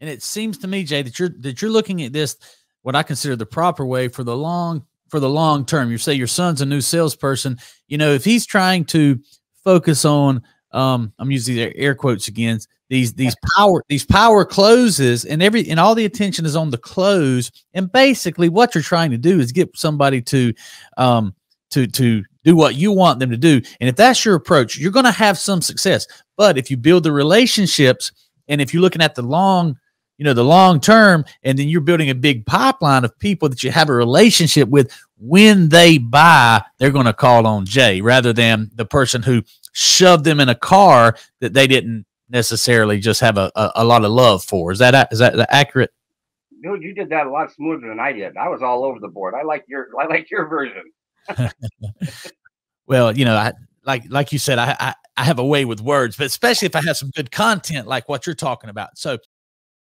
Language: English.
And it seems to me, Jay, that you're that you're looking at this what I consider the proper way for the long for the long term. You say your son's a new salesperson. You know, if he's trying to focus on um, I'm using air quotes again, these these power these power closes and every and all the attention is on the close. And basically what you're trying to do is get somebody to um to to do what you want them to do. And if that's your approach, you're going to have some success. But if you build the relationships and if you're looking at the long, you know, the long term, and then you're building a big pipeline of people that you have a relationship with, when they buy, they're going to call on Jay rather than the person who shoved them in a car that they didn't necessarily just have a, a, a lot of love for. Is that is that accurate? Dude, you did that a lot smoother than I did. I was all over the board. I like your I like your version. well, you know, I like like you said, I, I I have a way with words, but especially if I have some good content like what you're talking about. So